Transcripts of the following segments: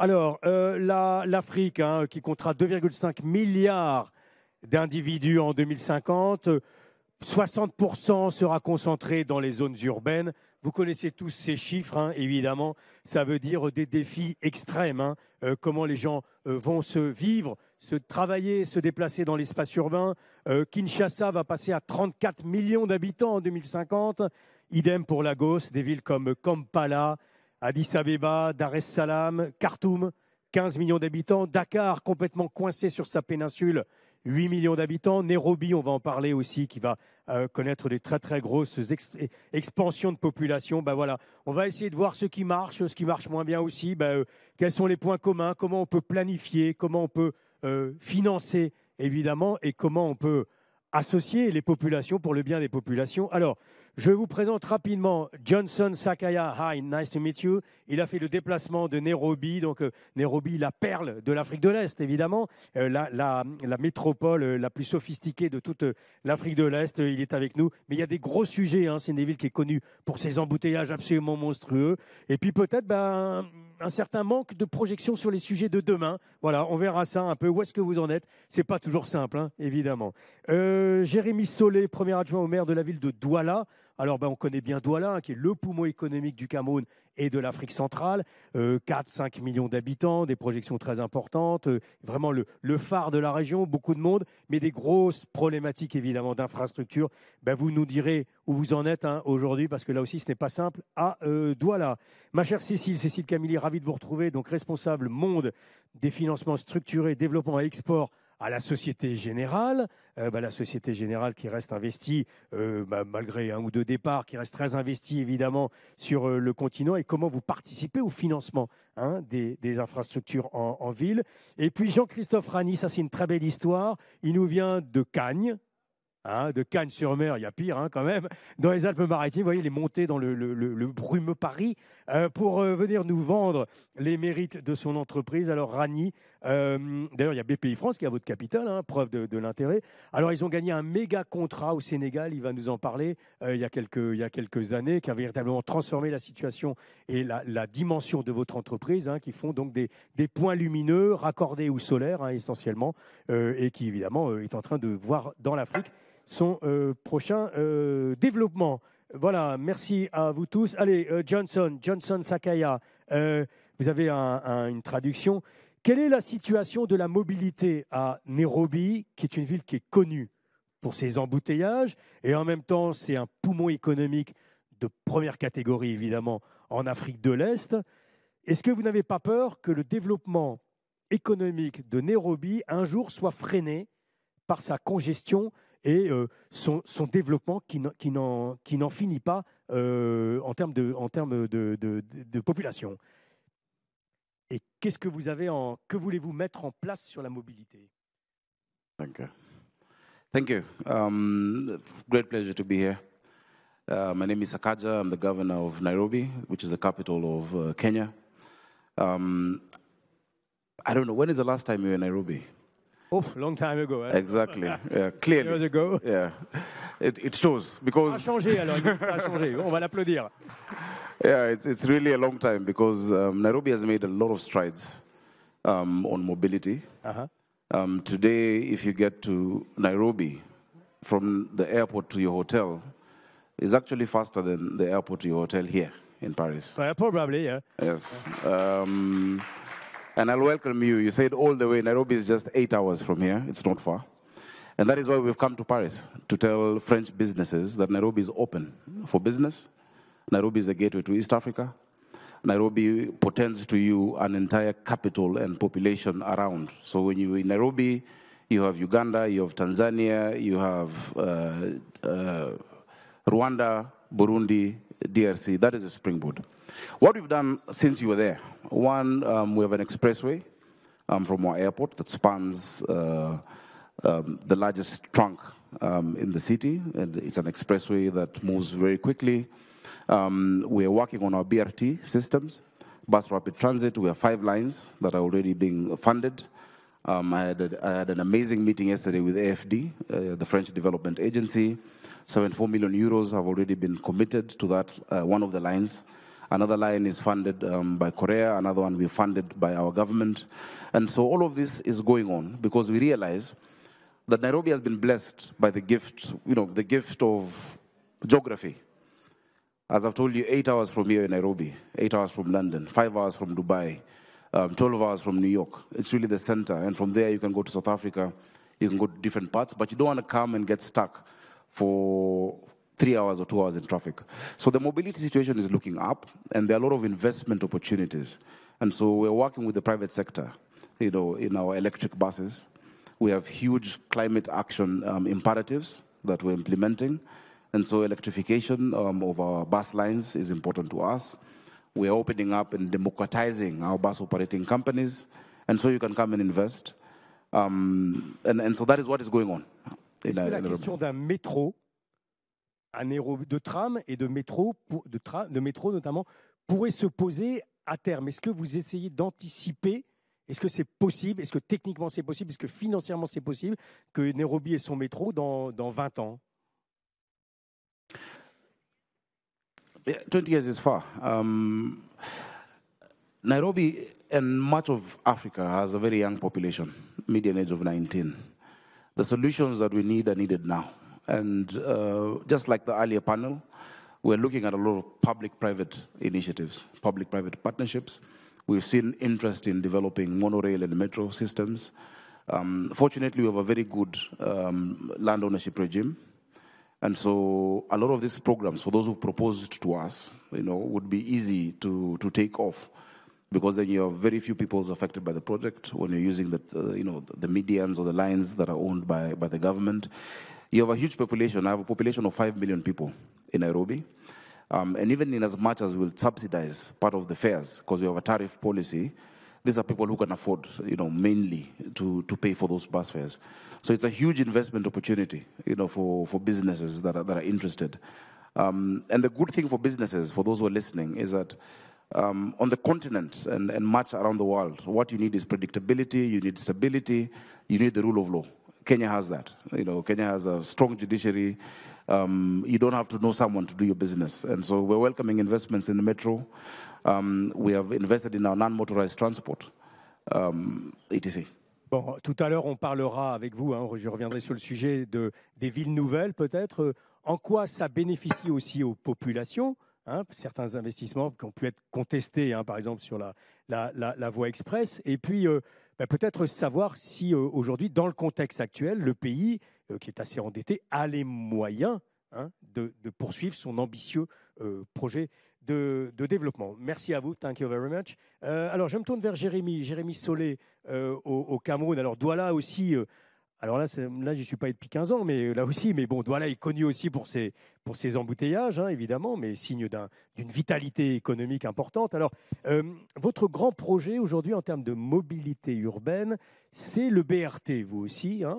Alors, euh, l'Afrique, hein, qui comptera 2,5 milliards d'individus en 2050, 60% sera concentré dans les zones urbaines. Vous connaissez tous ces chiffres, hein, évidemment. Ça veut dire des défis extrêmes. Hein. Euh, comment les gens euh, vont se vivre, se travailler, se déplacer dans l'espace urbain. Kinshasa va passer à 34 millions d'habitants en 2050. Idem pour Lagos, des villes comme Kampala, Addis Abeba, Dar es Salaam, Khartoum, 15 millions d'habitants, Dakar complètement coincé sur sa péninsule, 8 millions d'habitants, Nairobi, on va en parler aussi, qui va euh, connaître des très très grosses expansions de population. Ben voilà, on va essayer de voir ce qui marche, ce qui marche moins bien aussi, ben, euh, quels sont les points communs, comment on peut planifier, comment on peut euh, financer évidemment et comment on peut associer les populations pour le bien des populations. Alors, je vous présente rapidement Johnson Sakaya. Hi, nice to meet you. Il a fait le déplacement de Nairobi, donc euh, Nairobi, la perle de l'Afrique de l'Est, évidemment, euh, la, métropole euh, la plus sophistiquée de toute l'Afrique de l'Est. Il est avec nous. Mais il y a des gros sujets. Hein. C'est une ville qui est connue pour ses embouteillages absolument monstrueux. Et puis peut-être ben, un certain manque de projection sur les sujets de demain. Voilà, on verra ça un peu. Où est-ce que vous en êtes C'est pas toujours simple, hein, évidemment. Jérémy Solé, premier adjoint au maire de la ville de Douala. Alors, ben, on connaît bien Douala, hein, qui est le poumon économique du Cameroun et de l'Afrique centrale. 4-5 euh, millions d'habitants, des projections très importantes, euh, vraiment le, phare de la région, beaucoup de monde, mais des grosses problématiques évidemment d'infrastructure. Ben, vous nous direz où vous en êtes hein, aujourd'hui, parce que là aussi ce n'est pas simple, à euh, Douala. Ma chère Cécile, Cécile Camilly, ravi de vous retrouver, donc responsable monde des financements structurés, développement et export à la Société Générale, euh, bah, la Société Générale qui reste investie, euh, bah, malgré un ou deux départs, qui reste très investie évidemment sur euh, le continent, et comment vous participez au financement hein, des, infrastructures en, ville. Et puis Jean-Christophe Rani, ça c'est une très belle histoire, il nous vient de Cagnes. Hein, de Cagnes-sur-Mer, il y a pire hein, quand même, dans les Alpes-Maritimes, vous voyez, il est monté dans le, le, le brumeux Paris pour venir nous vendre les mérites de son entreprise. Alors Rani, euh, d'ailleurs, il y a BPI France qui a votre capital, hein, preuve de, l'intérêt. Alors, ils ont gagné un méga contrat au Sénégal, il va nous en parler, euh, il, y a quelques, années, qui a véritablement transformé la situation et la, dimension de votre entreprise, hein, qui font donc des, points lumineux raccordés au solaire, hein, essentiellement, euh, et qui, évidemment, est en train de voir dans l'Afrique son prochain développement. Voilà, merci à vous tous. Allez, Johnson, Johnson Sakaya, vous avez une traduction. Quelle est la situation de la mobilité à Nairobi, qui est une ville qui est connue pour ses embouteillages, et en même temps c'est un poumon économique de première catégorie, évidemment, en Afrique de l'Est. Est-ce que vous n'avez pas peur que le développement économique de Nairobi un jour soit freiné par sa congestion et euh, son, développement qui n'en finit pas euh, en termes de population et qu'est-ce que vous avez en, que voulez-vous mettre en place sur la mobilité? Thank you. Thank you. Um, great pleasure to be here. Uh, my name is Sakaja. I'm the governor of Nairobi, which is the capital of uh, Kenya. Um, I don't know, when is the last time you were in Nairobi? Oh, long time ago. Eh? Exactly. yeah, clearly. Years ago. Yeah. It, it shows because. Ça a changé alors, ça a changé. On va l'applaudir. Yeah, it's, it's really a long time because um, Nairobi has made a lot of strides um, on mobility. Uh-huh. Um, today, if you get to Nairobi from the airport to your hotel, is actually faster than the airport to your hotel here in Paris. probably, yeah. Yes. Um, and I'll welcome you. You said all the way, Nairobi is just eight hours from here, it's not far. And that is why we've come to Paris to tell French businesses that Nairobi is open for business Nairobi is the gateway to East Africa. Nairobi portends to you an entire capital and population around. So when you're in Nairobi, you have Uganda, you have Tanzania, you have uh, uh, Rwanda, Burundi, DRC. That is a springboard. What we've done since you were there, one, um, we have an expressway um, from our airport that spans uh, um, the largest trunk um, in the city. And it's an expressway that moves very quickly. Um, we are working on our BRT systems, bus rapid transit. We have five lines that are already being funded. Um, I, had a, I, had an amazing meeting yesterday with AFD, uh, the French Development Agency. 74 million euros have already been committed to that, uh, one of the lines. Another line is funded um, by Korea, another one we funded by our government. And so all of this is going on because we realize that Nairobi has been blessed by the gift, you know, the gift of geography. As I've told you, eight hours from here in Nairobi, eight hours from London, five hours from Dubai, um, 12 hours from New York. It's really the center. And from there, you can go to South Africa, you can go to different parts, but you don't want to come and get stuck for three hours or two hours in traffic. So the mobility situation is looking up, and there are a lot of investment opportunities. And so we're working with the private sector, you know, in our electric buses. We have huge climate action um, imperatives that we're implementing. And so electrification um, of our bus lines is important to us. We are opening up and democratizing our bus operating companies. And so you can come and invest. Um, and, and so that is what is going on. Est-ce que la question d'un métro, de tram et de métro, notamment, pourrait se poser à terme Est-ce que vous essayez d'anticiper Est-ce que c'est possible Est-ce que techniquement c'est possible Est-ce que financièrement c'est possible que Nairobi ait son métro dans, dans 20 ans 20 years is far. Um, Nairobi and much of Africa has a very young population, median age of 19. The solutions that we need are needed now. And uh, just like the earlier panel, we're looking at a lot of public-private initiatives, public-private partnerships. We've seen interest in developing monorail and metro systems. Um, fortunately, we have a very good um, land ownership regime and so a lot of these programs, for those who proposed to us, you know, would be easy to, to take off because then you have very few people affected by the project when you're using the, uh, you know, the medians or the lines that are owned by, by the government. You have a huge population. I have a population of 5 million people in Nairobi. Um, and even in as much as we'll subsidize part of the fares, because we have a tariff policy, these are people who can afford, you know, mainly to, to pay for those bus fares. So it's a huge investment opportunity, you know, for, for businesses that are, that are interested. Um, and the good thing for businesses, for those who are listening, is that um, on the continent and, and much around the world, what you need is predictability, you need stability, you need the rule of law. Kenya has that. You know, Kenya has a strong judiciary. Um, you don't have to know someone to do your business. And so we're welcoming investments in the metro. Um, we have invested in our non-motorized um, Bon, tout à l'heure, on parlera avec vous, hein, je reviendrai sur le sujet des villes nouvelles peut-être. En quoi ça bénéficie aussi aux populations hein, Certains investissements qui ont pu être contestés, hein, par exemple sur la, voie express. Et puis, euh, bah, peut-être savoir si euh, aujourd'hui, dans le contexte actuel, le pays, euh, qui est assez endetté, a les moyens de, poursuivre son ambitieux projet de, développement. Merci à vous. Thank you very much. Euh, alors, je me tourne vers Jérémy, Jérémy Solé euh, au, Cameroun. Alors, Douala aussi. Euh, alors là, là, je suis pas depuis 15 ans, mais là aussi. Mais bon, Douala est connu aussi pour ses, pour ses embouteillages, hein, évidemment, mais signe d'une vitalité économique importante. Alors, votre grand projet aujourd'hui en termes de mobilité urbaine, c'est le BRT, vous aussi. Hein,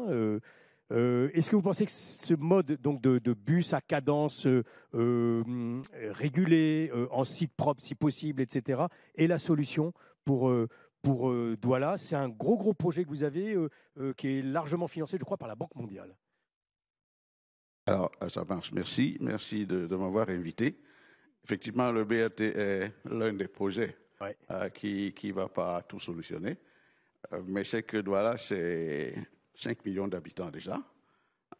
euh, est-ce que vous pensez que ce mode de, bus à cadence euh, euh, régulé, régulée, en site propre si possible, etc., est la solution pour, pour Douala C'est un gros, gros projet que vous avez qui est largement financé, je crois, par la Banque mondiale. Alors, ah, ça marche. Merci. Merci de, m'avoir invité. Effectivement, le BAT est l'un des projets qui ne va pas tout solutionner. Mais c'est que Douala, c'est 5 millions d'habitants déjà,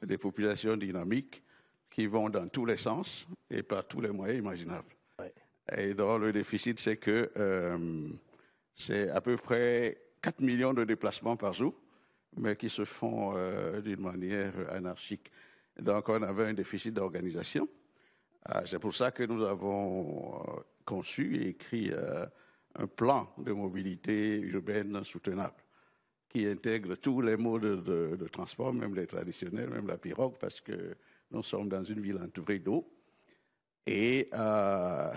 des populations dynamiques qui vont dans tous les sens et par tous les moyens imaginables. Et donc le déficit, c'est que euh, c'est à peu près 4 millions de déplacements par jour, mais qui se font euh, d'une manière anarchique. Donc on avait un déficit d'organisation. Euh, c'est pour ça que nous avons conçu et écrit un plan de mobilité urbaine soutenable qui intègre tous les modes de, transport, même les traditionnels, même la pirogue, parce que nous sommes dans une ville entourée d'eau. Et euh,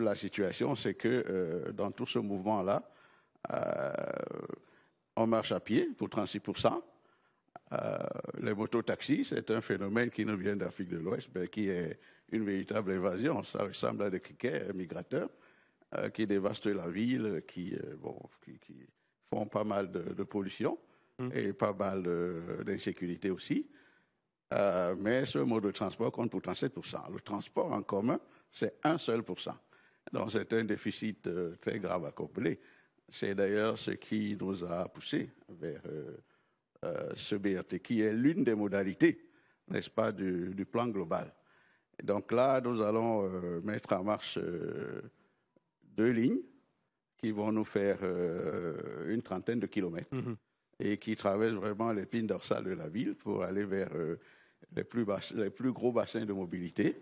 la situation, c'est que euh, dans tout ce mouvement-là, euh, on marche à pied pour 36%. les mototaxis, c'est un phénomène qui nous vient d'Afrique de l'Ouest, mais qui est une véritable invasion. Ça ressemble à des criquets migrateurs qui dévastent la ville, qui font pas mal de, pollution hmm. et pas mal d'insécurité aussi. Euh, mais ce mode de transport compte pourtant 7%. Le transport en commun, c'est un seul pour Donc c'est un déficit euh, très grave à combler. C'est d'ailleurs ce qui nous a poussé vers euh, ce BRT, qui est l'une des modalités, n'est-ce pas, du, plan global. donc là, nous allons mettre en marche deux lignes qui vont nous faire euh, une trentaine de kilomètres mhm. et qui traversent vraiment l'épine dorsale de la ville pour aller vers euh, les, plus plus gros bassins de mobilité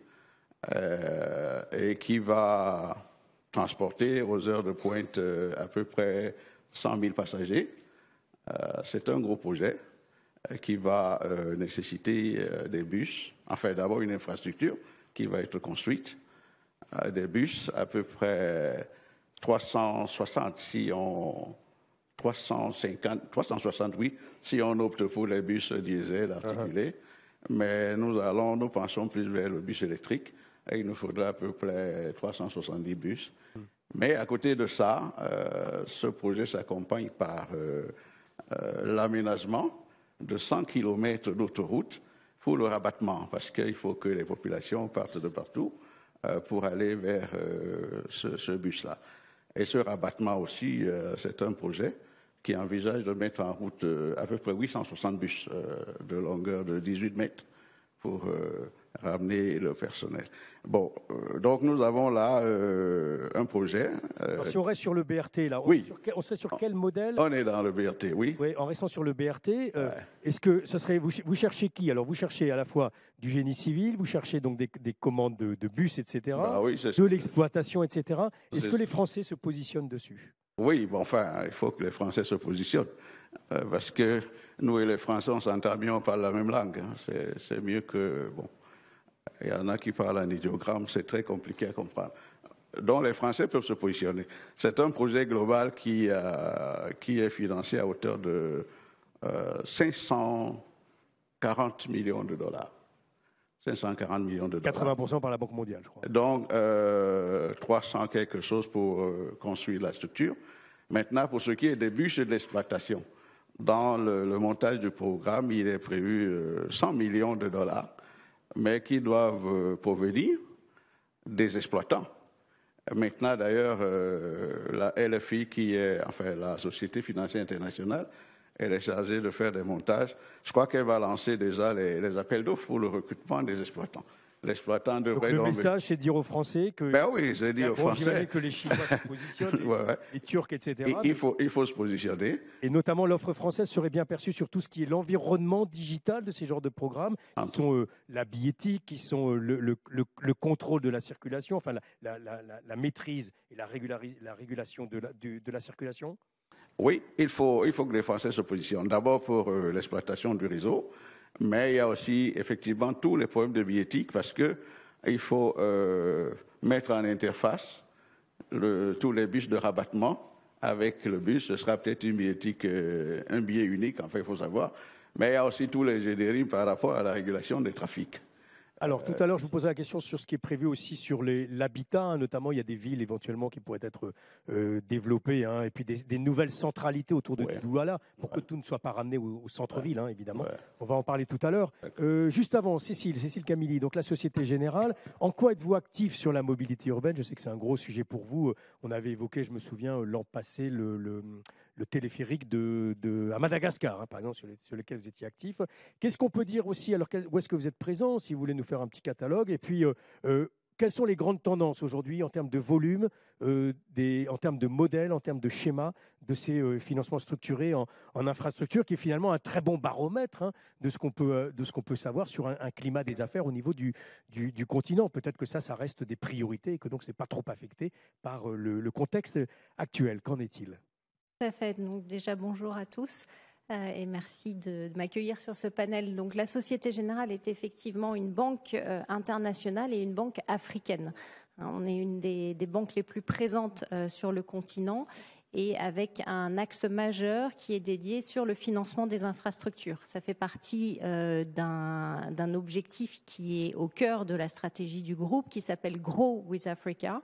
euh, et qui va transporter aux heures de pointe à peu près 100 000 passagers. C'est un gros projet qui va nécessiter des bus, enfin d'abord une infrastructure qui va être construite, des bus à peu près 360 si on 350, 368 si on opte pour les bus diesel articulés. Uh-huh. Mais nous allons, nous pensons plus vers le bus électrique et il nous faudra à peu près 370 bus. Hmm. Mais à côté de ça, euh, ce projet s'accompagne par euh, euh, l'aménagement de 100 km d'autoroute pour le rabattement, parce qu'il faut que les populations partent de partout pour aller vers ce bus-là. Et ce rabattement aussi, euh, c'est un projet qui envisage de mettre en route euh, à peu près 860 bus euh, de longueur de 18 mètres pour ramener le personnel. Bon, euh, donc nous avons là euh, un projet. Euh, si on reste sur le BRT, là, on, oui. on serait sur quel modèle On est dans le BRT, oui. oui en restant sur le BRT, est-ce que ce serait vous, vous cherchez qui Alors vous cherchez à la fois du génie civil, vous cherchez donc des, commandes de, bus, etc., bah oui, de l'exploitation, etc. Est-ce que les Français se positionnent dessus Oui, bon, enfin, il faut que les Français se positionnent parce que nous et les Français, on s'entend bien, on parle la même langue. Hein. C'est mieux que bon. Il y en a qui parlent en idiogramme, c'est très compliqué à comprendre dont les Français peuvent se positionner. C'est un projet global qui, euh, est financé à hauteur de 540 euh, millions de dollars. 540 millions de dollars. 80% par la Banque mondiale, je crois. Donc, 300 euh, quelque chose pour construire la structure. Maintenant, pour ce qui est des bûches de l'exploitation, dans le, montage du programme, il est prévu 100 millions de dollars mais qui doivent euh, provenir des exploitants. Maintenant, d'ailleurs, euh, la LFI, qui est enfin la Société financière internationale, elle est chargée de faire des montages. Je crois qu'elle va lancer déjà les appels d'offres pour le recrutement des exploitants. L'exploitant devrait Le message, c'est dire aux Français que. Ben que les Chinois se positionnent, les, Turcs, etc. il, faut, il faut se positionner. Et notamment, l'offre française serait bien perçue sur tout ce qui est l'environnement digital de ces genres de programmes, qui sont euh, la billettique, qui sont euh, le, contrôle de la circulation, enfin, la, maîtrise et la, régulation de la, circulation. Oui, il faut, il faut que les Français se positionnent. D'abord pour euh, l'exploitation du réseau mais il y a aussi effectivement tous les problèmes de biétique parce que euh, il faut euh, mettre en interface tous les bus de rabattement avec le bus. Ce sera peut-être une biétique, euh, un billet unique, Enfin, il faut savoir. Mais il y a aussi tous les génériques par rapport à la régulation des trafics. Alors tout euh, à l'heure, je vous posais la question sur ce qui est prévu aussi sur l'habitat. Hein. notamment, il y a des villes éventuellement qui pourraient être euh, développées, hein. et puis des, nouvelles centralités autour de Douala pour que tout ne soit pas ramené au, centre-ville, hein, évidemment. On va en parler tout à l'heure. Euh, juste avant, Cécile, Cécile Camilli, donc la Société Générale. En quoi êtes-vous actif sur la mobilité urbaine Je sais que c'est un gros sujet pour vous. On avait évoqué, je me souviens, l'an passé le le téléphérique de, à Madagascar, hein, par exemple, sur, lequel vous étiez actif. Qu'est-ce qu'on peut dire aussi Alors, où est-ce que vous êtes présent Si vous voulez nous faire un petit catalogue. Et puis, euh, euh, quelles sont les grandes tendances aujourd'hui en termes de volume, euh, en termes de modèles, en termes de schémas de ces financements structurés en, infrastructure, qui est finalement un très bon baromètre hein, de ce qu'on peut, savoir sur un, climat des affaires au niveau du, continent. Peut-être que ça, ça reste des priorités et que donc ce n'est pas trop affecté par le contexte actuel. Qu'en est-il tout fait. Donc déjà bonjour à tous euh, et merci de, m'accueillir sur ce panel. Donc la Société Générale est effectivement une banque euh, internationale et une banque africaine. Hein, on est une des, banques les plus présentes euh, sur le continent et avec un axe majeur qui est dédié sur le financement des infrastructures. Ça fait partie d'un objectif qui est au cœur de la stratégie du groupe qui s'appelle Grow with Africa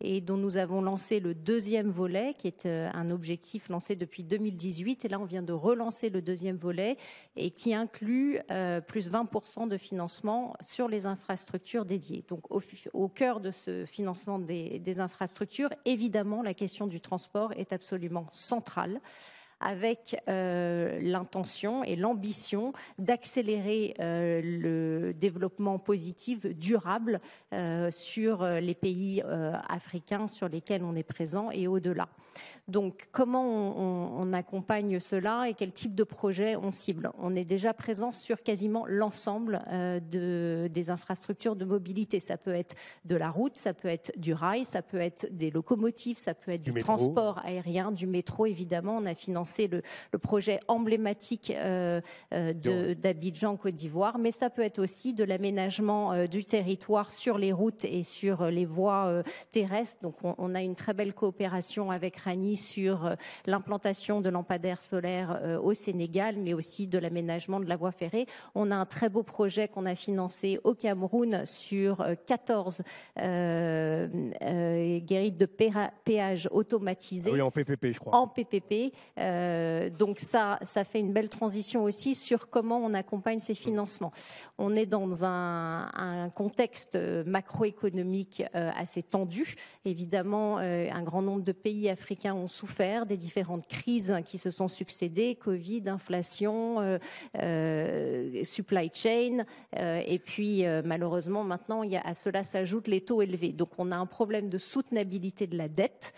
et dont nous avons lancé le deuxième volet, qui est euh, un objectif lancé depuis 2018. Et là, on vient de relancer le deuxième volet et qui inclut euh, plus 20% de financement sur les infrastructures dédiées. Donc, au, cœur de ce financement des infrastructures, évidemment, la question du transport est absolument centrale avec euh, l'intention et l'ambition d'accélérer euh, le développement positif durable euh, sur les pays africains sur lesquels on est présent et au-delà. Donc comment on, accompagne cela et quel type de projet on cible On est déjà présent sur quasiment l'ensemble de, des infrastructures de mobilité. Ça peut être de la route, ça peut être du rail, ça peut être des locomotives, ça peut être du, du transport aérien, du métro évidemment. On a financé c'est le, projet emblématique euh, euh, d'Abidjan, Côte d'Ivoire, mais ça peut être aussi de l'aménagement euh, du territoire sur les routes et sur les voies terrestres. Donc on, a une très belle coopération avec Rani sur l'implantation de lampadaires solaires au Sénégal, mais aussi de l'aménagement de la voie ferrée. On a un très beau projet qu'on a financé au Cameroun sur 14 guérites de péage automatisées. Ah oui, en PPP, je crois. En PPP, euh, donc ça, ça fait une belle transition aussi sur comment on accompagne ces financements. On est dans un, contexte euh, macroéconomique euh, assez tendu. Évidemment, euh, un grand nombre de pays africains ont souffert des différentes crises qui se sont succédées, Covid, inflation, supply chain, et puis malheureusement maintenant, à cela s'ajoutent les taux élevés. Donc on a un problème de soutenabilité de la dette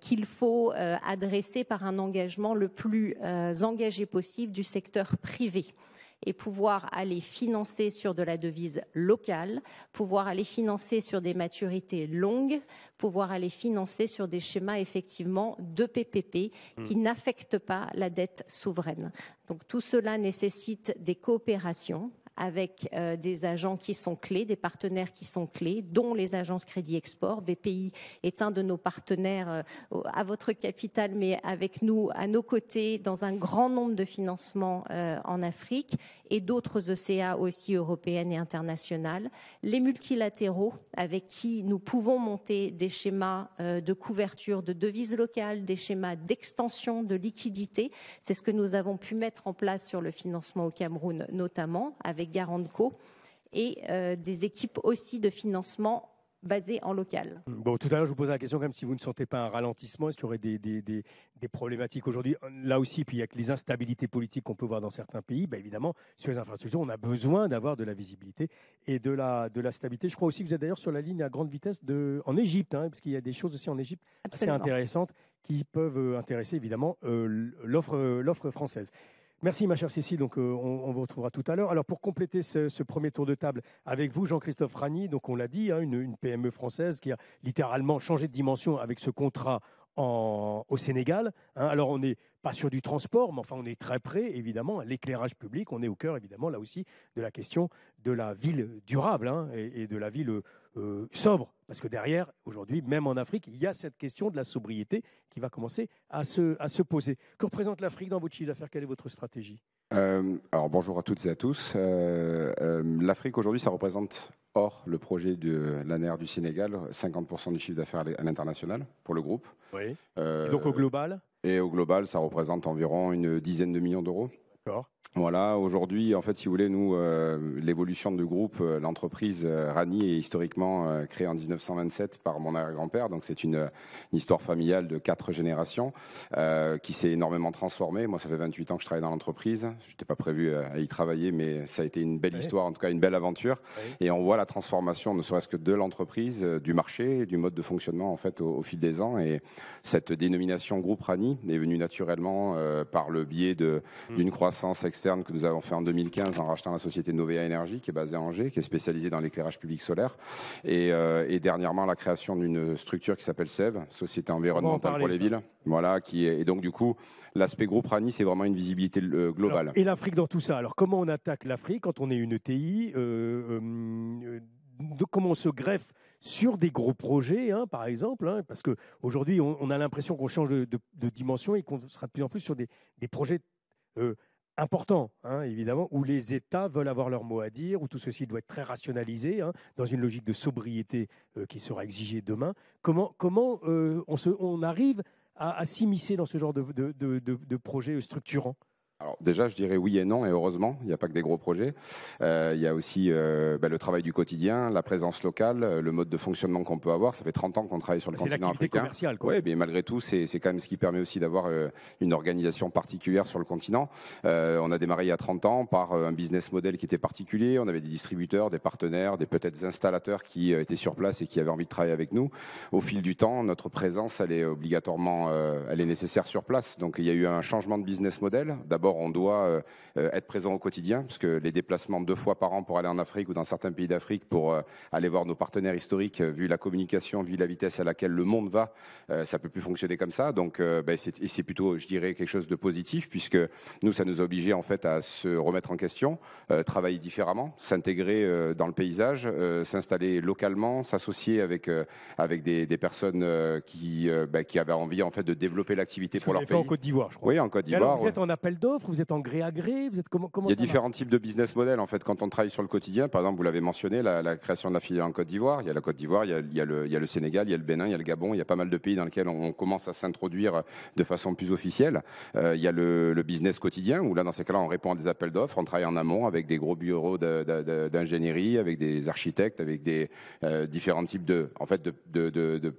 qu'il faut adresser par un engagement le plus engagé possible du secteur privé et pouvoir aller financer sur de la devise locale, pouvoir aller financer sur des maturités longues, pouvoir aller financer sur des schémas effectivement de PPP hmm. qui n'affectent pas la dette souveraine. Donc tout cela nécessite des coopérations avec euh, des agents qui sont clés, des partenaires qui sont clés, dont les agences Crédit Export. BPI est un de nos partenaires euh, à votre capital, mais avec nous, à nos côtés, dans un grand nombre de financements euh, en Afrique et d'autres ECA aussi européennes et internationales. Les multilatéraux avec qui nous pouvons monter des schémas de couverture de devises locales, des schémas d'extension de liquidité. C'est ce que nous avons pu mettre en place sur le financement au Cameroun, notamment avec avec Garantco et euh, des équipes aussi de financement basées en local. tout à l'heure, je vous posais la question si vous ne sentez pas un ralentissement, est-ce qu'il y aurait des, problématiques aujourd'hui Là aussi, puis il y a que les instabilités politiques qu'on peut voir dans certains pays, ben, évidemment, sur les infrastructures, on a besoin d'avoir de la visibilité et de la, stabilité. Je crois aussi que vous êtes d'ailleurs sur la ligne à grande vitesse en Égypte, hein, parce qu'il y a des choses aussi en Égypte assez intéressantes qui peuvent euh, intéresser évidemment euh, l'offre française. Merci, ma chère Cécile. Donc, euh, on, vous retrouvera tout à l'heure. Alors, pour compléter ce, premier tour de table avec vous, Jean-Christophe Rani, donc on l'a dit, hein, une, PME e française qui a littéralement changé de dimension avec ce contrat au Sénégal. Hein. Alors, on n'est pas sur du transport, mais enfin, on est très près, évidemment, à l'éclairage public. On est au cœur, évidemment, là aussi, de la question de la ville durable hein, et, de la ville euh, euh, sobre. Parce que derrière, aujourd'hui, même en Afrique, il y a cette question de la sobriété qui va commencer à se, à se poser. Que représente l'Afrique dans votre chiffre d'affaires Quelle est votre stratégie euh, Alors bonjour à toutes et à tous. Euh, L'Afrique aujourd'hui, ça représente, hors le projet de l'ANER du Sénégal, 50% du chiffre d'affaires à l'international pour le groupe. Oui. donc au global Et au global, ça représente environ une dizaine de millions d'euros. D'accord. Voilà, aujourd'hui, en fait, si vous voulez, nous, euh, l'évolution du groupe, euh, l'entreprise euh, Rani est historiquement créée en 1927 par mon arrière-grand-père, donc c'est une, histoire familiale de quatre générations qui s'est énormément transformée. Moi, ça fait 28 ans que je travaille dans l'entreprise. Je n'étais pas prévu à y travailler, mais ça a été une belle histoire, en tout cas une belle aventure. Et on voit la transformation, ne serait-ce que de l'entreprise, du marché, du mode de fonctionnement, en fait, au, fil des ans. Et cette dénomination groupe Rani est venue naturellement par le biais hmm. d'une croissance externe que nous avons fait en 2015 en rachetant la société Novea Energy qui est basée à Angers, qui est spécialisée dans l'éclairage public solaire. Et, euh, dernièrement, la création d'une structure qui s'appelle SEV, Société Environnementale pour les villes. Voilà, qui est, et donc du coup, l'aspect groupe RANI, c'est vraiment une visibilité euh, globale. et l'Afrique dans tout ça. Alors comment on attaque l'Afrique quand on est une ETI euh, Comment on se greffe sur des gros projets, hein, par exemple, hein parce qu'aujourd'hui, on, on a l'impression qu'on change de, dimension et qu'on sera de plus en plus sur des, projets important, hein, évidemment, où les États veulent avoir leur mot à dire, où tout ceci doit être très rationalisé, hein, dans une logique de sobriété euh, qui sera exigée demain. Comment, euh, on, arrive à, s'immiscer dans ce genre de, projets structurants de projet structurant alors déjà, je dirais oui et non, et heureusement, il n'y a pas que des gros projets. Euh, il y a aussi euh, bah, le travail du quotidien, la présence locale, euh, le mode de fonctionnement qu'on peut avoir. Ça fait 30 ans qu'on travaille sur le bah, continent africain. Commerciale, quoi. Oui, mais malgré tout, c'est quand même ce qui permet aussi d'avoir une organisation particulière sur le continent. on a démarré il y a 30 ans par un business model qui était particulier. On avait des distributeurs, des partenaires, des peut-être installateurs qui étaient sur place et qui avaient envie de travailler avec nous. Au fil du temps, notre présence, elle est obligatoirement, elle est nécessaire sur place. Donc il y a eu un changement de business model. D'abord on doit euh, euh, être présent au quotidien, parce que les déplacements deux fois par an pour aller en Afrique ou dans certains pays d'Afrique pour euh, aller voir nos partenaires historiques, vu la communication, vu la vitesse à laquelle le monde va, ça peut plus fonctionner comme ça. Donc, ben, c'est plutôt, je dirais, quelque chose de positif, puisque nous, ça nous a obligés en fait à se remettre en question, travailler différemment, s'intégrer dans le paysage, s'installer localement, s'associer avec avec des, personnes qui ben, qui avaient envie en fait de développer l'activité pour leur pays. en Côte d'Ivoire, je crois. Oui, en Côte d'Ivoire. Vous êtes en appel d'eau, vous êtes en gré à gré vous êtes comment, Il y a différents types de business model. En fait, quand on travaille sur le quotidien, par exemple, vous l'avez mentionné, la, création de la filière en Côte d'Ivoire. Il y a la Côte d'Ivoire, il, y a le Sénégal, il y a le Bénin, il y a le Gabon. Il y a pas mal de pays dans lesquels on, commence à s'introduire de façon plus officielle. Euh, il y a le, business quotidien, où là, dans ces cas-là, on répond à des appels d'offres, on travaille en amont avec des gros bureaux d'ingénierie, avec des architectes, avec des euh, différents types de, en fait, de, de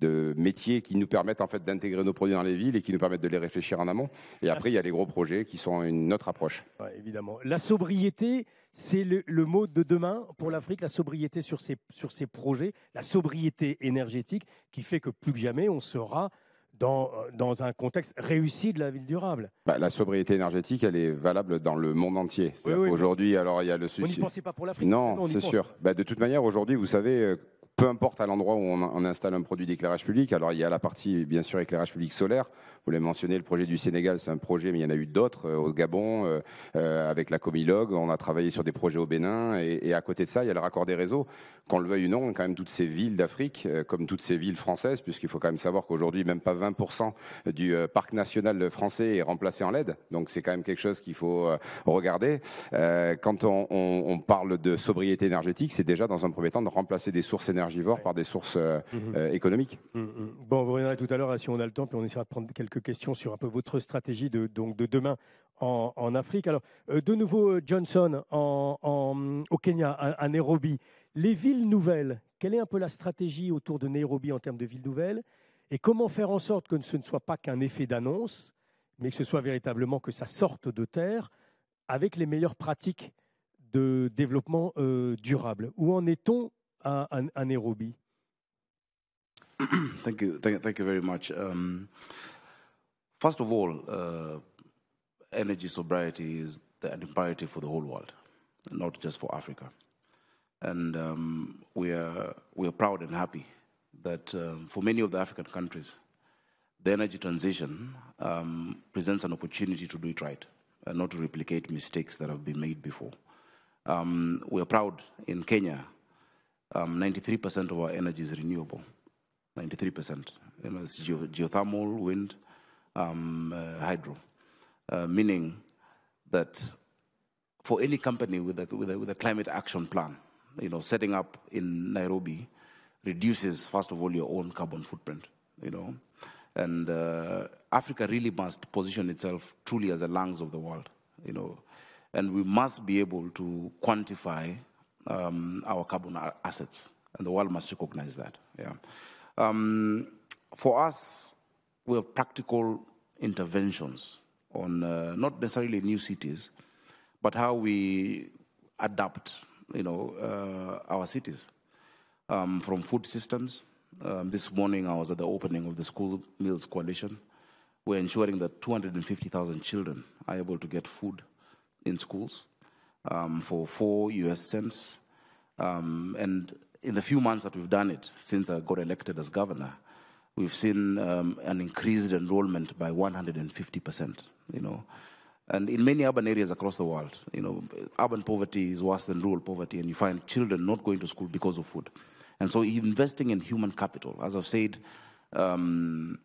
de métiers qui nous permettent en fait d'intégrer nos produits dans les villes et qui nous permettent de les réfléchir en amont. Et après, il y a les gros projets qui sont une autre approche. évidemment. La sobriété, c'est le, mot de demain pour l'Afrique, la sobriété sur ces sur ces projets, la sobriété énergétique qui fait que plus que jamais, on sera dans, dans, un contexte réussi de la ville durable. Bah, la sobriété énergétique, elle est valable dans le monde entier. aujourd'hui, alors il y a le souci. On n'y pensait pas pour l'Afrique. Non, c'est sûr. Bah, de toute manière, aujourd'hui, vous savez, euh, peu importe à l'endroit où on, installe un produit d'éclairage public. Alors il y a la partie bien sûr éclairage public solaire vous l'avez mentionné, le projet du Sénégal, c'est un projet, mais il y en a eu d'autres euh, au Gabon, euh, euh, avec la Comilog. On a travaillé sur des projets au Bénin. Et, à côté de ça, il y a le raccord des réseaux. Qu'on le veuille ou non, quand même, toutes ces villes d'Afrique, comme toutes ces villes françaises, puisqu'il faut quand même savoir qu'aujourd'hui, même pas 20% du parc national français est remplacé en LED. Donc c'est quand même quelque chose qu'il faut regarder. quand on, parle de sobriété énergétique, c'est déjà dans un premier temps de remplacer des sources énergivores par des sources économiques. Mm-hmm. Mm-hmm. Bon, vous reviendrez tout à l'heure hein, si on a le temps, puis on essaiera de prendre quelques quelques questions sur un peu votre stratégie de, donc de demain en, Afrique. Alors, euh, de nouveau, euh, Johnson, au Kenya, à, Nairobi. Les villes nouvelles, quelle est un peu la stratégie autour de Nairobi en termes de villes nouvelles Et comment faire en sorte que ce ne soit pas qu'un effet d'annonce, mais que ce soit véritablement que ça sorte de terre avec les meilleures pratiques de développement euh, durable Où en est-on à, Nairobi thank you. you very much. Um, First of all, uh, energy sobriety is an imperative for the whole world, not just for Africa. And um, we, are, we are proud and happy that um, for many of the African countries, the energy transition um, presents an opportunity to do it right and not to replicate mistakes that have been made before. Um, we are proud in Kenya, 93% um, of our energy is renewable. 93%. And it's geothermal, wind, um, uh, hydro, uh, meaning that for any company with a, with, a, with a climate action plan, you know, setting up in Nairobi reduces, first of all, your own carbon footprint, you know. And uh, Africa really must position itself truly as the lungs of the world, you know. And we must be able to quantify um, our carbon assets, and the world must recognize that, yeah. Um, for us, we have practical interventions on uh, not necessarily new cities, but how we adapt, you know, uh, our cities um, from food systems. Um, this morning, I was at the opening of the School Meals Coalition. We're ensuring that 250,000 children are able to get food in schools um, for four US cents. Um, and in the few months that we've done it, since I got elected as governor, we've seen um, an increased enrollment by 150%, you know. And in many urban areas across the world, you know, urban poverty is worse than rural poverty, and you find children not going to school because of food. And so investing in human capital, as I've said, um,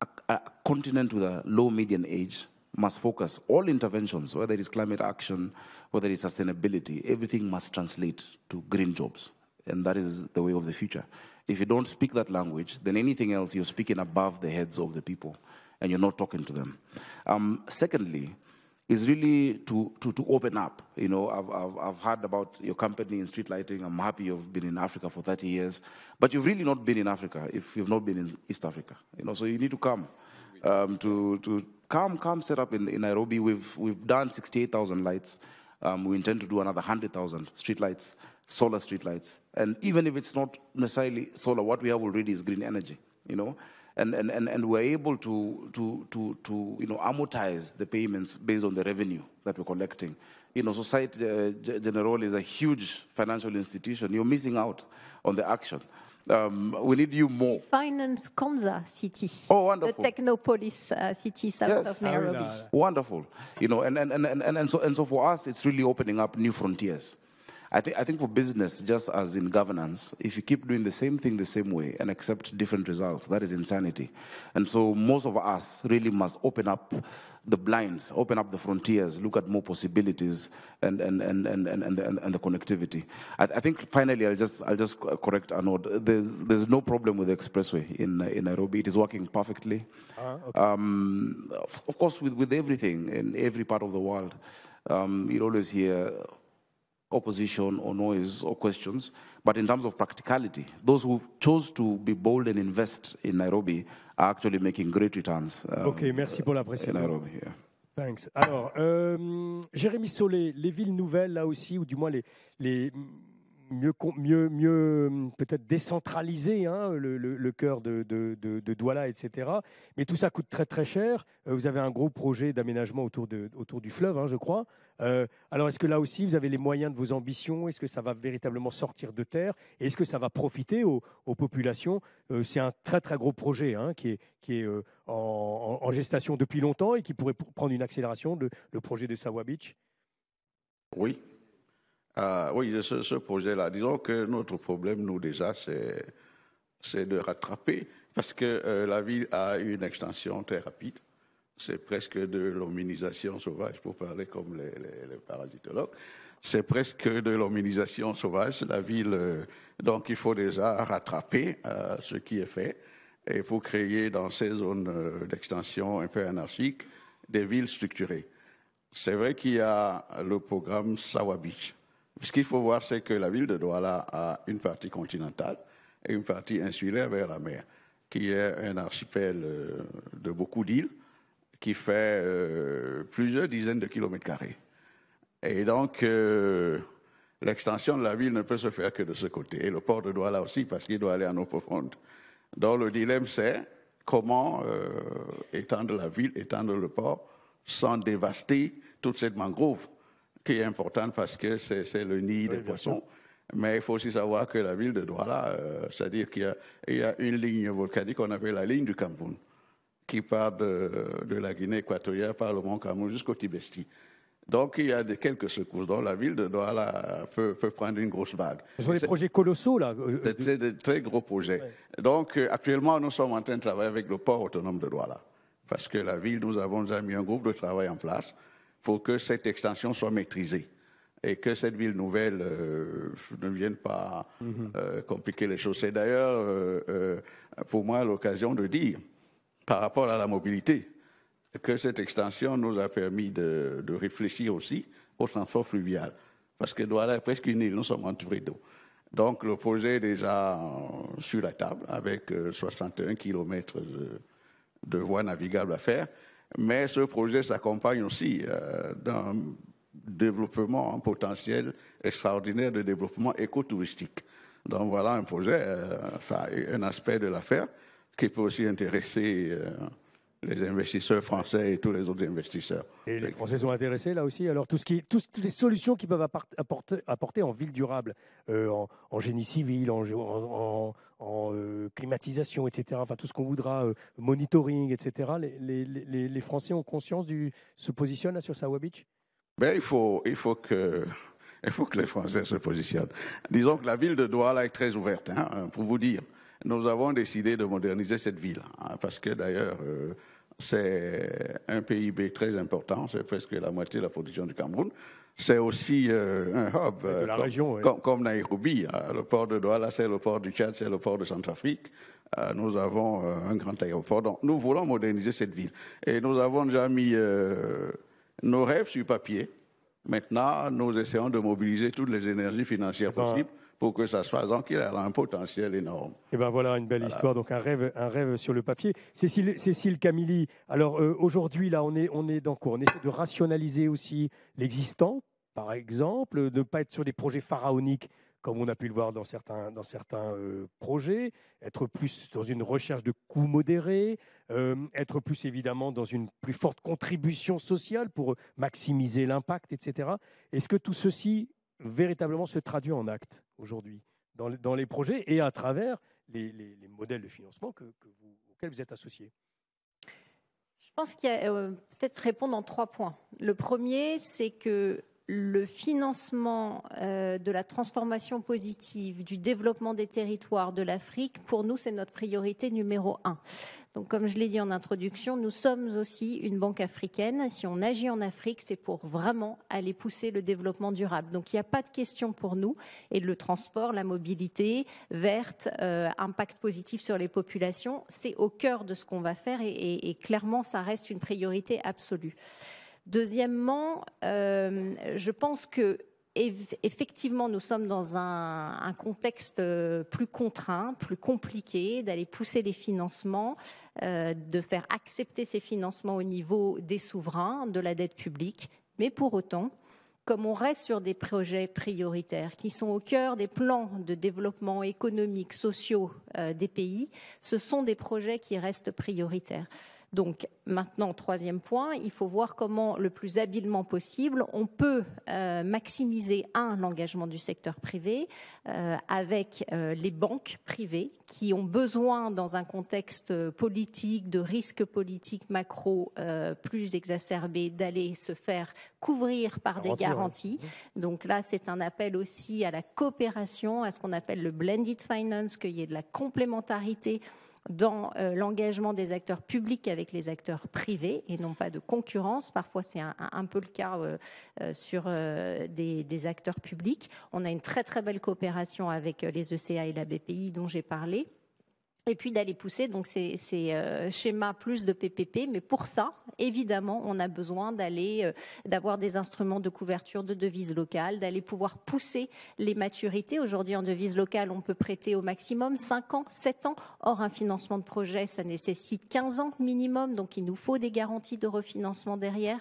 a, a continent with a low median age must focus all interventions, whether it is climate action, whether it is sustainability, everything must translate to green jobs and that is the way of the future. If you don't speak that language, then anything else you're speaking above the heads of the people, and you're not talking to them. Um, secondly, is really to, to, to open up. You know, I've, I've, I've, heard about your company in street lighting. I'm happy you've been in Africa for 30 years, but you've really not been in Africa if you've not been in East Africa. You know, so you need to come um, to, to come, come set up in, in Nairobi. We've, we've done 68,000 lights. Um, we intend to do another 100,000 street lights solar streetlights. And even if it's not necessarily solar, what we have already is green energy, you know. And, and, and, and we're able to, to, to, to you know, amortize the payments based on the revenue that we're collecting. You know, Society uh, General is a huge financial institution. You're missing out on the action. Um, we need you more. Finance Konza City. Oh, wonderful. The Technopolis uh, city south yes. of Nairobi. Wonderful. You know, and, and, and, and, and, so, and so for us, it's really opening up new frontiers. I, th- I think for business, just as in governance, if you keep doing the same thing the same way and accept different results, that is insanity. And so most of us really must open up the blinds, open up the frontiers, look at more possibilities and, and, and, and, and, and, the, and the connectivity. I, I, think finally, I'll just, I'll just correct Arnold. There's, there's no problem with the expressway in, in Nairobi. It is working perfectly. Uh, okay. um, of, of, course, with, with everything in every part of the world, um, you always hear opposition or noise or questions. But in terms of practicality, those who chose to be bold and invest in Nairobi are actually making great returns. Uh, okay, merci pour la précision. Nairobi, Thanks. Alors, euh, Jérémy Solé, les villes nouvelles, là aussi, ou du moins les, mieux, peut-être décentralisées, hein, le, cœur de, de, Douala, etc. Mais tout ça coûte très très cher. Euh, vous avez un gros projet d'aménagement autour, du fleuve, hein, je crois. Euh, alors, est-ce que là aussi, vous avez les moyens de vos ambitions Est-ce que ça va véritablement sortir de terre est-ce que ça va profiter aux, populations euh, C'est un très, très gros projet hein, qui est, euh, en, gestation depuis longtemps et qui pourrait prendre une accélération, le projet de Sawa Beach Oui. oui, ce, ce projet-là. Disons que notre problème, nous, déjà, c'est de rattraper, parce que la ville a une extension très rapide c'est presque de l'hominisation sauvage, pour parler comme les, parasitologues. C'est presque de l'hominisation sauvage, la ville. Euh, donc il faut déjà rattraper euh, ce qui est fait. Et pour créer dans ces zones euh, d'extension un peu anarchique des villes structurées. C'est vrai qu'il y a le programme Sawa Beach. Ce qu'il faut voir, c'est que la ville de Douala a une partie continentale et une partie insulaire vers la mer, qui est un archipel de beaucoup d'îles qui fait euh, plusieurs dizaines de kilomètres carrés. Et donc, euh, l'extension de la ville ne peut se faire que de ce côté. Et le port de Douala aussi, parce qu'il doit aller en eau profonde. Donc, le dilemme, c'est comment euh, étendre la ville, étendre le port, sans dévaster toute cette mangrove, qui est importante parce que c'est le nid des poissons. Mais il faut aussi savoir que la ville de Douala, c'est-à-dire qu'il y, a une ligne volcanique on appelle la ligne du Cameroun qui part de, de la Guinée équatoriale par le mont Camus jusqu'au Tibesti. Donc il y a quelques secours, Donc la ville de Douala peut, prendre une grosse vague. Ce sont des projets colossaux là. Euh, euh, c'est des très gros projets. Donc euh, actuellement nous sommes en train de travailler avec le port autonome de Douala parce que la ville nous avons déjà mis un groupe de travail en place pour que cette extension soit maîtrisée et que cette ville nouvelle ne vienne pas mm-hmm. compliquer les choses. C'est d'ailleurs pour moi l'occasion de dire par rapport à la mobilité, que cette extension nous a permis de, réfléchir aussi au transport fluvial. Parce que Douala est presque une île, nous sommes entourés d'eau. Donc le projet est déjà sur la table avec 61 euh, km de, voies navigables à faire. Mais ce projet s'accompagne aussi euh, d'un développement potentiel extraordinaire de développement écotouristique. Donc voilà un projet, euh, enfin un aspect de l'affaire qui peut aussi intéresser euh, les investisseurs français et tous les autres investisseurs. Et les Français sont intéressés là aussi. Alors tout ce qui, toutes les solutions qu'ils peuvent apporter, en ville durable, euh, en, génie civil, en, en, euh, climatisation, etc. Enfin tout ce qu'on voudra, monitoring, etc. Les, Français ont conscience du se positionnent sur Sawa Beach. Ben, il faut, il faut que. Il faut que les Français se positionnent. Disons que la ville de Douala est très ouverte, hein, pour vous dire nous avons décidé de moderniser cette ville, hein, parce que d'ailleurs, euh, c'est un PIB très important, c'est presque la moitié de la production du Cameroun. C'est aussi euh, un hub, euh, la comme, région, comme, Nairobi. Hein. le port de Douala, c'est le port du Tchad, c'est le port de Centrafrique. nous avons un grand aéroport. Donc, nous voulons moderniser cette ville. Et nous avons déjà mis nos rêves sur papier. Maintenant, nous essayons de mobiliser toutes les énergies financières possibles pour que ça se fasse. Donc, il a un potentiel énorme. Et eh bien voilà, une belle histoire, donc un rêve, un rêve sur le papier. Cécile, Cécile Camilly, alors euh, aujourd'hui, là, on est, on est dans On essaie de rationaliser aussi l'existant, par exemple, ne pas être sur des projets pharaoniques comme on a pu le voir dans certains, dans certains euh, projets, être plus dans une recherche de coûts modérés, euh, être plus évidemment dans une plus forte contribution sociale pour maximiser l'impact, etc. Est-ce que tout ceci véritablement se traduit en actes aujourd'hui dans, les projets et à travers les, modèles de financement que, vous, auxquels vous êtes associés Je pense qu'il y a euh, peut-être répondre en trois points. Le premier, c'est que le financement euh, de la transformation positive, du développement des territoires de l'Afrique, pour nous, c'est notre priorité numéro un. Donc, comme je l'ai dit en introduction, nous sommes aussi une banque africaine. Si on agit en Afrique, c'est pour vraiment aller pousser le développement durable. Donc, il n'y a pas de question pour nous. Et le transport, la mobilité verte, euh, impact positif sur les populations, c'est au cœur de ce qu'on va faire. Et, clairement, ça reste une priorité absolue. Deuxièmement, euh, je pense que effectivement, nous sommes dans un, contexte euh, plus contraint, plus compliqué, d'aller pousser les financements, euh, de faire accepter ces financements au niveau des souverains, de la dette publique. Mais pour autant, comme on reste sur des projets prioritaires qui sont au cœur des plans de développement économique, sociaux euh, des pays, ce sont des projets qui restent prioritaires. Donc maintenant, troisième point, il faut voir comment le plus habilement possible on peut euh, maximiser, un, l'engagement du secteur privé euh, avec euh, les banques privées qui ont besoin, dans un contexte politique, de risques politiques macro plus exacerbés, d'aller se faire couvrir par des garanties. Mmh. Donc là, c'est un appel aussi à la coopération, à ce qu'on appelle le blended finance, qu'il y ait de la complémentarité dans euh, l'engagement des acteurs publics avec les acteurs privés et non pas de concurrence. Parfois, c'est un, peu le cas euh, euh, sur des, des, acteurs publics. On a une très très belle coopération avec les ECA et la BPI dont j'ai parlé et puis d'aller pousser donc ces, euh, schémas plus de PPP. Mais pour ça, évidemment, on a besoin d'aller euh, d'avoir des instruments de couverture de devises locales, d'aller pouvoir pousser les maturités. Aujourd'hui, en devise locale, on peut prêter au maximum 5 ans, 7 ans. Or, un financement de projet, ça nécessite 15 ans minimum. Donc, il nous faut des garanties de refinancement derrière.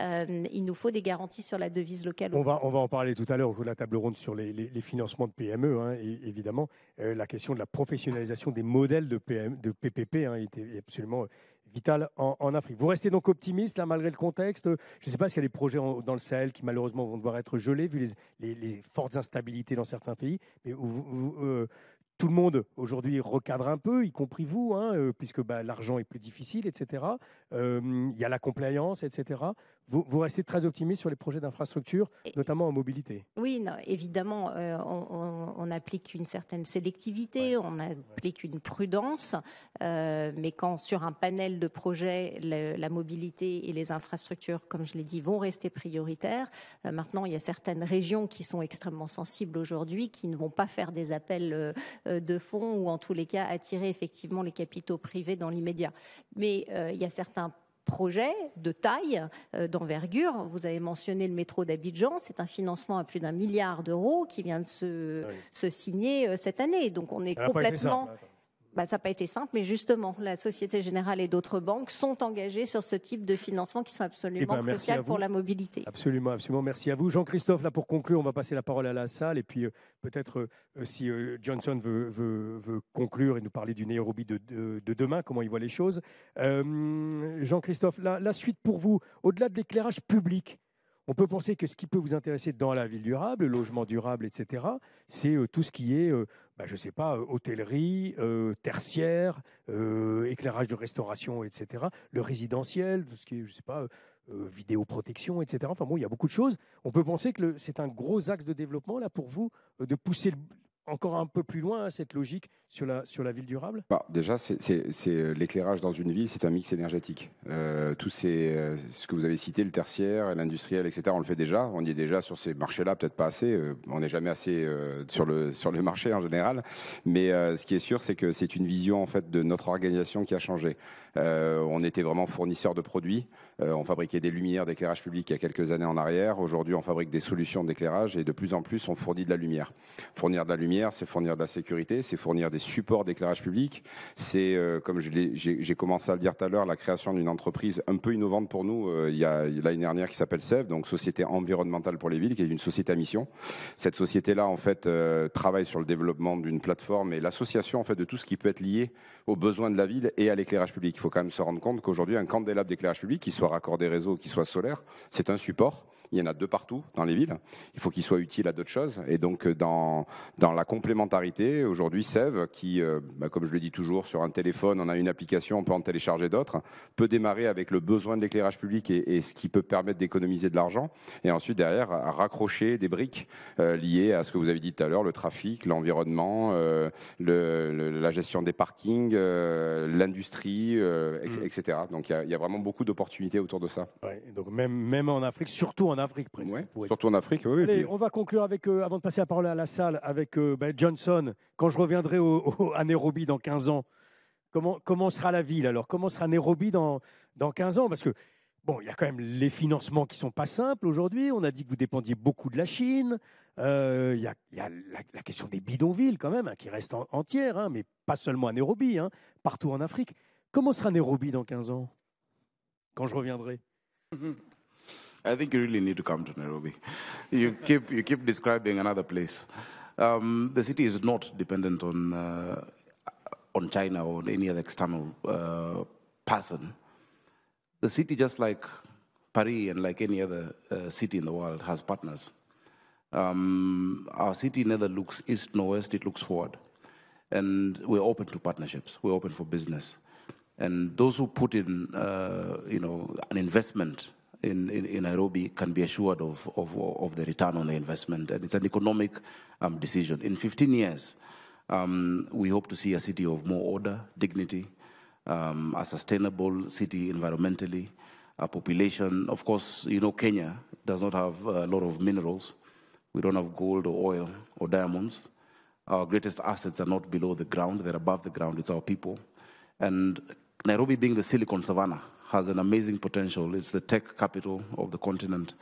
Euh, il nous faut des garanties sur la devise locale. On va, on va en parler tout à l'heure au de la table ronde sur les, financements de PME, hein, évidemment. Euh, la question de la professionnalisation des modèles de, PPP hein, est, absolument vitale en, Afrique. Vous restez donc optimiste, là, malgré le contexte. Je ne sais pas s'il y a des projets dans le Sahel qui, malheureusement, vont devoir être gelés, vu les, fortes instabilités dans certains pays. Mais euh, tout le monde aujourd'hui recadre un peu, y compris vous, hein, euh, puisque bah, l'argent est plus difficile, etc. Il y a la compliance, etc vous, restez très optimiste sur les projets d'infrastructure, notamment en mobilité. Oui, non, évidemment, euh, on, applique une certaine sélectivité, on applique une prudence, euh, mais quand sur un panel de projets, la mobilité et les infrastructures, comme je l'ai dit, vont rester prioritaires, euh, maintenant, il y a certaines régions qui sont extrêmement sensibles aujourd'hui, qui ne vont pas faire des appels de fonds ou en tous les cas attirer effectivement les capitaux privés dans l'immédiat. Mais il y a certains projet de taille, euh, d'envergure. Vous avez mentionné le métro d'Abidjan, c'est un financement à plus d'un milliard d'euros qui vient de se, ah signer euh, cette année. Donc on est complètement... Bah, ça n'a pas été simple, mais justement, la Société Générale et d'autres banques sont engagées sur ce type de financement qui sont absolument eh ben, cruciaux pour la mobilité. Absolument, absolument. Merci à vous. Jean-Christophe, là pour conclure, on va passer la parole à la salle. Et puis euh, peut-être euh, euh, si Johnson veut, conclure et nous parler du Nairobi de, demain, comment il voit les choses. Jean-Christophe, la, la suite pour vous, au-delà de l'éclairage public, on peut penser que ce qui peut vous intéresser dans la ville durable, le logement durable, etc., c'est tout ce qui est bah, je ne sais pas, euh, hôtellerie, euh, tertiaire, euh, éclairage de restauration, etc. Le résidentiel, tout ce qui est, je sais pas, vidéoprotection, etc. Enfin bon, il y a beaucoup de choses. On peut penser que c'est un gros axe de développement là pour vous de pousser le, encore un peu plus loin hein, cette logique sur la, sur ville durable bah, Déjà, c'est euh, l'éclairage dans une ville, c'est un mix énergétique. Euh, tout euh, ce que vous avez cité, le tertiaire, l'industriel, etc., on le fait déjà. On y est déjà sur ces marchés-là, peut-être pas assez. on n'est jamais assez sur, le, sur marché en général. Mais ce qui est sûr, c'est que c'est une vision en fait, de notre organisation qui a changé. Euh, on était vraiment fournisseur de produits. Euh, on fabriquait des lumières d'éclairage public il y a quelques années en arrière. Aujourd'hui, on fabrique des solutions d'éclairage et de plus en plus, on fournit de la lumière. Fournir de la lumière, c'est fournir de la sécurité, c'est fournir des supports d'éclairage public. C'est, euh, comme j'ai commencé à le dire tout à l'heure, la création d'une entreprise un peu innovante pour nous il y a l'année dernière qui s'appelle SEV, donc Société environnementale pour les villes, qui est une société à mission. Cette société-là, en fait, travaille sur le développement d'une plateforme et l'association en fait de tout ce qui peut être lié aux besoins de la ville et à l'éclairage public. Il faut quand même se rendre compte qu'aujourd'hui, un candélabre d'éclairage public, qui soit raccordé réseau, qui soit solaire, c'est un support il y en a deux partout dans les villes. Il faut qu'ils soient utiles à d'autres choses. Et donc, euh, dans, dans la complémentarité, aujourd'hui, Sève, qui, euh, bah, comme je le dis toujours, sur un téléphone, on a une application, on peut en télécharger d'autres, peut démarrer avec le besoin de l'éclairage public et, ce qui peut permettre d'économiser de l'argent. Et ensuite, derrière, raccrocher des briques euh, liées à ce que vous avez dit tout à l'heure, le trafic, l'environnement, le, la gestion des parkings, l'industrie, etc. Mm. Donc, il y, a vraiment beaucoup d'opportunités autour de ça. donc, même, même en Afrique, surtout en Afrique surtout en Afrique, on va conclure avec, euh, avant de passer la parole à la salle, avec euh, ben, Johnson. Quand je reviendrai à Nairobi dans 15 ans, comment, comment sera la ville alors Comment sera Nairobi dans, dans 15 ans Parce que, bon, il y a quand même les financements qui sont pas simples aujourd'hui. On a dit que vous dépendiez beaucoup de la Chine. Euh, il y a, la, question des bidonvilles quand même, hein, qui restent entières, hein, mais pas seulement à Nairobi, hein, partout en Afrique. Comment sera Nairobi dans 15 ans Quand je reviendrai mm-hmm. I think you really need to come to Nairobi. You keep, you keep describing another place. Um, the city is not dependent on, uh, on China or on any other external uh, person. The city, just like Paris and like any other uh, city in the world, has partners. Um, our city neither looks east nor west, it looks forward. And we're open to partnerships, we're open for business. And those who put in, uh, you know, an investment in, in, in, Nairobi can be assured of, of, of the return on the investment. And it's an economic um, decision. In 15 years, um, we hope to see a city of more order, dignity, um, a sustainable city environmentally, a population. Of course, you know, Kenya does not have a lot of minerals. We don't have gold or oil or diamonds. Our greatest assets are not below the ground, they're above the ground. It's our people. And Nairobi being the Silicon Savannah, has an amazing potential. It's the tech capital of the continent.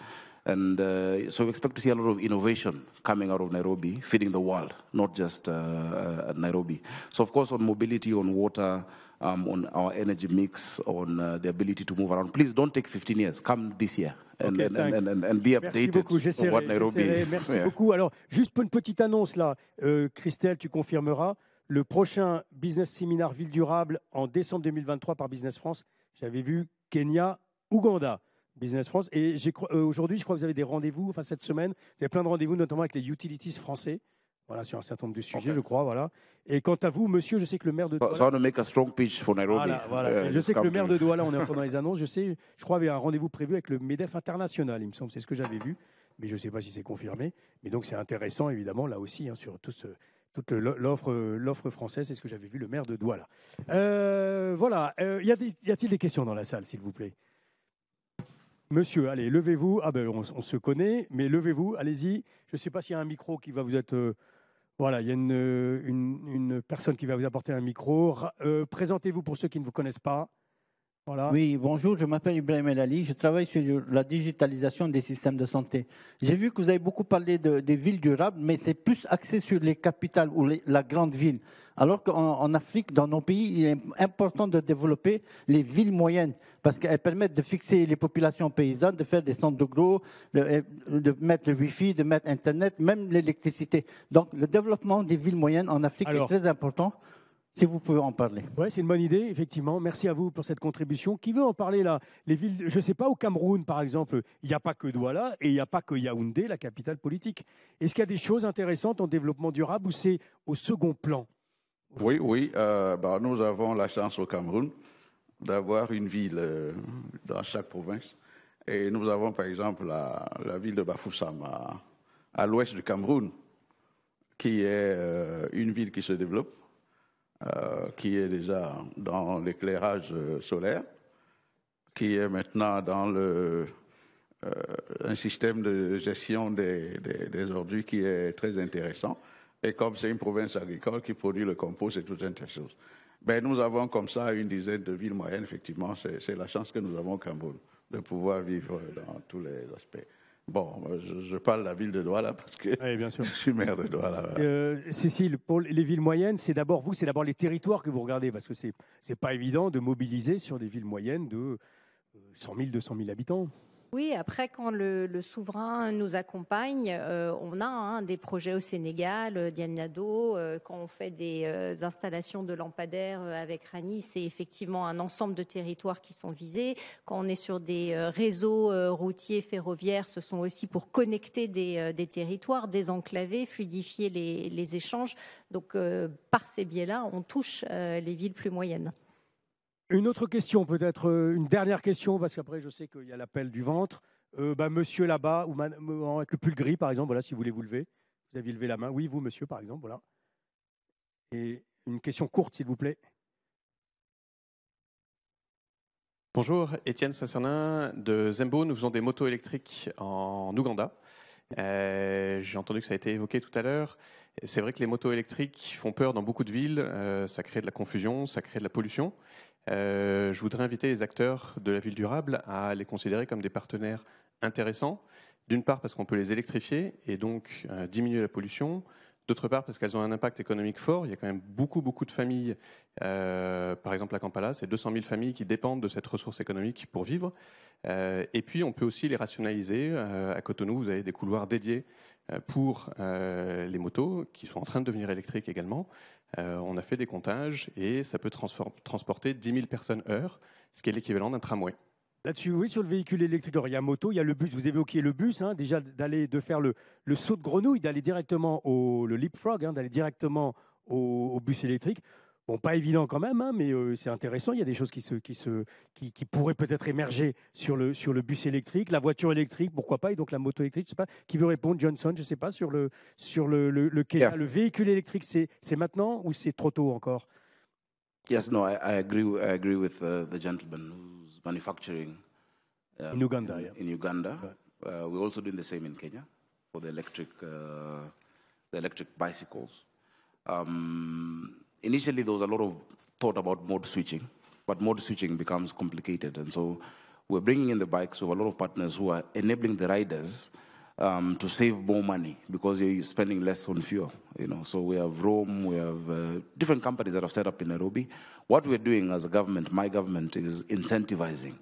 And uh, so we expect to see a lot of innovation coming out of Nairobi, feeding the world, not just uh, uh Nairobi. So, of course, on mobility, on water, um, on our energy mix, on uh, the ability to move around. Please don't take 15 years. Come this year. And, and, and, and, and, be updated voir what Nairobi is. Merci beaucoup. Alors, juste pour une petite annonce là, euh, Christelle, tu confirmeras. Le prochain business Seminar Ville durable en décembre 2023 par Business France, j'avais vu Kenya, Ouganda, Business France. Et euh, aujourd'hui, je crois que vous avez des rendez-vous, enfin cette semaine, vous avez plein de rendez-vous, notamment avec les utilities français. Voilà, sur un certain nombre de sujets, je crois. Voilà. Et quant à vous, monsieur, je sais que le maire de oh, Douala. make a strong pitch for Nairobi. Voilà, euh, je sais que le maire de Douala, on est encore dans les annonces, je sais, je crois, avait un rendez-vous prévu avec le MEDEF international, il me semble, c'est ce que j'avais vu, mais je ne sais pas si c'est confirmé. Mais donc, c'est intéressant, évidemment, là aussi, hein, sur tout ce, l'offre, française. C'est ce que j'avais vu le maire de Douala. Euh, voilà. Euh, y, a t il des questions dans la salle, s'il vous plaît Monsieur, allez, levez-vous. Ah ben, on, se connaît, mais levez-vous. Allez-y. Je ne sais pas s'il y a un micro qui va vous être. Euh, voilà, il y a une, personne qui va vous apporter un micro. présentez-vous pour ceux qui ne vous connaissent pas. Oui, bonjour, je m'appelle Ibrahim El Ali, je travaille sur la digitalisation des systèmes de santé. J'ai vu que vous avez beaucoup parlé des villes durables, mais c'est plus axé sur les capitales ou la grande ville. Alors qu'en Afrique, dans nos pays, il est important de développer les villes moyennes parce qu'elles permettent de fixer les populations paysannes, de faire des centres de gros, de, mettre le Wi-Fi, de mettre Internet, même l'électricité. Donc le développement des villes moyennes en Afrique est très important si vous pouvez en parler. Oui, c'est une bonne idée, effectivement. Merci à vous pour cette contribution. Qui veut en parler là Les villes, je ne sais pas, au Cameroun, par exemple, il n'y a pas que Douala et il n'y a pas que Yaoundé, la capitale politique. Est-ce qu'il y a des choses intéressantes en développement durable ou c'est au second plan Oui, oui. Euh, bah, nous avons la chance au Cameroun d'avoir une ville euh, dans chaque province. Et nous avons, par exemple, la, ville de Bafoussam à, l'ouest du Cameroun, qui est euh, une ville qui se développe euh, qui est déjà dans l'éclairage euh, solaire, qui est maintenant dans le, euh, un système de gestion des, ordures qui est très intéressant. Et comme c'est une province agricole qui produit le compost et toutes un choses. Ben, nous avons comme ça une dizaine de villes moyennes, effectivement. C'est la chance que nous avons au Cameroun de pouvoir vivre dans tous les aspects. Bon, euh, je, parle de la ville de Douala parce que je suis maire de Douala. Euh, Cécile, pour les villes moyennes, c'est d'abord vous, c'est d'abord les territoires que vous regardez parce que c'est n'est pas évident de mobiliser sur des villes moyennes de 100 000, 200 000 habitants. Oui, après, quand le, souverain nous accompagne, euh, on a hein, des projets au Sénégal, euh, Diagnado. Dianado, euh, quand on fait des installations de lampadaires avec Rani, c'est effectivement un ensemble de territoires qui sont visés. Quand on est sur des réseaux routiers, ferroviaires, ce sont aussi pour connecter des, territoires, désenclaver, fluidifier les, les échanges. Donc, par ces biais-là, on touche les villes plus moyennes. Une autre question, peut-être euh, une dernière question, parce qu'après, je sais qu'il y a l'appel du ventre. Euh, bah, monsieur là-bas, ou avec euh, le pull gris, par exemple, voilà, si vous voulez vous lever. Vous avez levé la main. Oui, vous, monsieur, par exemple, voilà. Et une question courte, s'il vous plaît. Bonjour, Étienne Sassanin de Zembo. Nous faisons des motos électriques en Ouganda. J'ai entendu que ça a été évoqué tout à l'heure. C'est vrai que les motos électriques font peur dans beaucoup de villes. ça crée de la confusion, ça crée de la pollution. Euh, je voudrais inviter les acteurs de la ville durable à les considérer comme des partenaires intéressants, d'une part parce qu'on peut les électrifier et donc euh, diminuer la pollution, d'autre part parce qu'elles ont un impact économique fort. Il y a quand même beaucoup, beaucoup de familles, euh, par exemple à Kampala, c'est 200 000 familles qui dépendent de cette ressource économique pour vivre. et puis on peut aussi les rationaliser. à Cotonou, vous avez des couloirs dédiés pour les motos qui sont en train de devenir électriques également. Euh, on a fait des comptages et ça peut transporter 10 000 personnes heure, ce qui est l'équivalent d'un tramway. Là-dessus, oui, sur le véhicule électrique, il y a moto, il y a le bus, vous évoquiez le bus, hein, déjà d'aller de faire le, saut de grenouille, d'aller directement au leapfrog, hein, d'aller directement au bus électrique. Bon, pas évident quand même, hein, mais euh, c'est intéressant. Il y a des choses qui, pourraient peut-être émerger sur le, bus électrique, la voiture électrique, pourquoi pas, et donc la moto électrique, je sais pas. Qui veut répondre Johnson, je ne sais pas, sur le, véhicule électrique, c'est maintenant ou c'est trop tôt encore Yes, no, I, suis agree, I agree with uh, the gentleman who's manufacturing. En uh, in Uganda, in, Uganda. Right. Uh, we're also doing the same in Kenya for the electric, uh, the electric bicycles. Um, initially there was a lot of thought about mode switching, but mode switching becomes complicated. And so we're bringing in the bikes with a lot of partners who are enabling the riders um, to save more money because you're spending less on fuel. You know, so we have Rome, we have uh, different companies that have set up in Nairobi. What we're doing as a government, my government, is incentivizing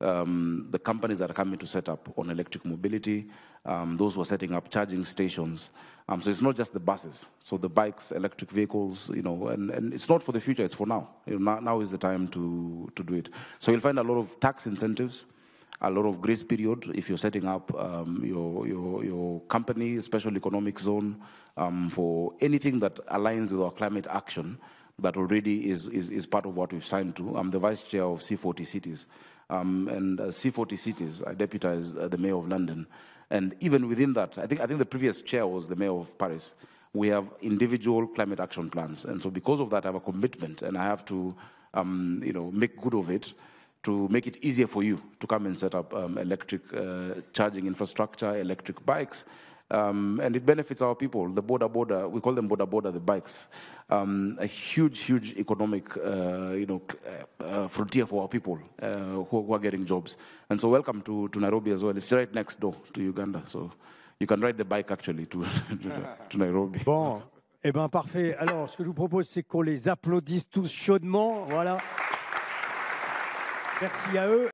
um, the companies that are coming to set up on electric mobility, um, those who are setting up charging stations. Um, so it's not just the buses. So the bikes, electric vehicles, you know, and, and it's not for the future, it's for now. You know, now. now is the time to, to do it. So you'll find a lot of tax incentives a lot of grace period if you're setting up um, your, your, your, company, special economic zone, um, for anything that aligns with our climate action that already is, is, is part of what we've signed to. I'm the vice chair of C40 Cities um, and uh, C40 cities. I deputized uh, the mayor of London. And even within that, I think, I think the previous chair was the mayor of Paris. We have individual climate action plans. And so because of that, I have a commitment and I have to um, you know, make good of it to make it easier for you to come and set up um, electric uh, charging infrastructure, electric bikes, um, and it benefits our people. The border border, we call them border border, the bikes. Um, a huge, huge economic, uh, you know, uh, uh, frontier for our people uh, who, who, are getting jobs. And so, welcome to, to Nairobi as well. It's right next door to Uganda, so you can ride the bike actually to, to Nairobi. Bon, eh bien, parfait. Alors, ce que je vous propose, c'est qu'on les applaudisse tous chaudement. Voilà. Merci à eux.